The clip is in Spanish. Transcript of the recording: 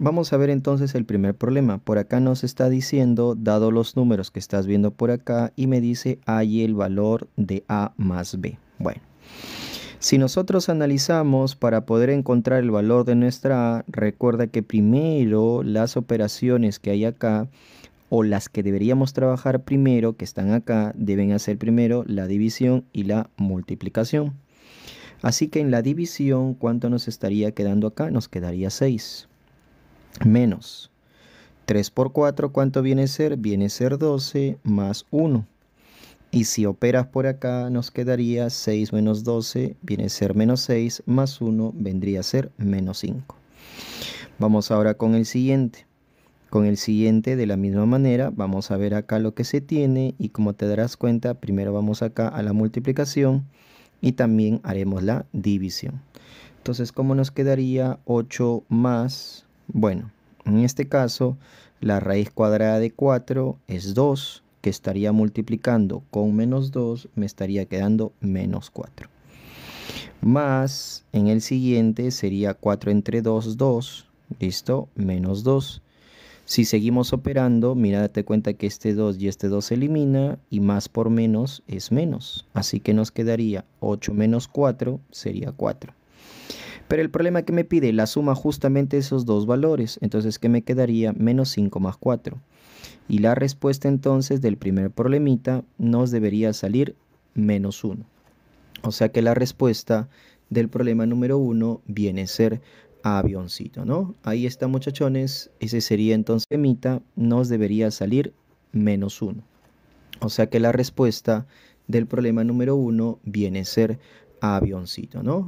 Vamos a ver entonces el primer problema. Por acá nos está diciendo, dado los números que estás viendo por acá, y me dice, hay el valor de A más B. Bueno, si nosotros analizamos para poder encontrar el valor de nuestra A, recuerda que primero las operaciones que hay acá, o las que deberíamos trabajar primero, que están acá, deben hacer primero la división y la multiplicación. Así que en la división, ¿cuánto nos estaría quedando acá? Nos quedaría 6 menos 3 por 4, ¿cuánto viene a ser? Viene a ser 12 más 1. Y si operas por acá, nos quedaría 6 menos 12, viene a ser menos 6, más 1 vendría a ser menos 5. Vamos ahora con el siguiente. Con el siguiente, de la misma manera, vamos a ver acá lo que se tiene y como te darás cuenta, primero vamos acá a la multiplicación y también haremos la división. Entonces, ¿cómo nos quedaría 8 más bueno, en este caso, la raíz cuadrada de 4 es 2, que estaría multiplicando con menos 2, me estaría quedando menos 4. Más, en el siguiente sería 4 entre 2, 2, listo, menos 2. Si seguimos operando, mira, date cuenta que este 2 y este 2 se elimina y más por menos es menos. Así que nos quedaría 8 menos 4 sería 4. Pero el problema que me pide la suma justamente esos dos valores, entonces que me quedaría menos 5 más 4. Y la respuesta entonces del primer problemita nos debería salir menos 1. O sea que la respuesta del problema número 1 viene a ser avioncito, ¿no? Ahí está muchachones, ese sería entonces mita, nos debería salir menos 1. O sea que la respuesta del problema número 1 viene a ser avioncito, ¿no?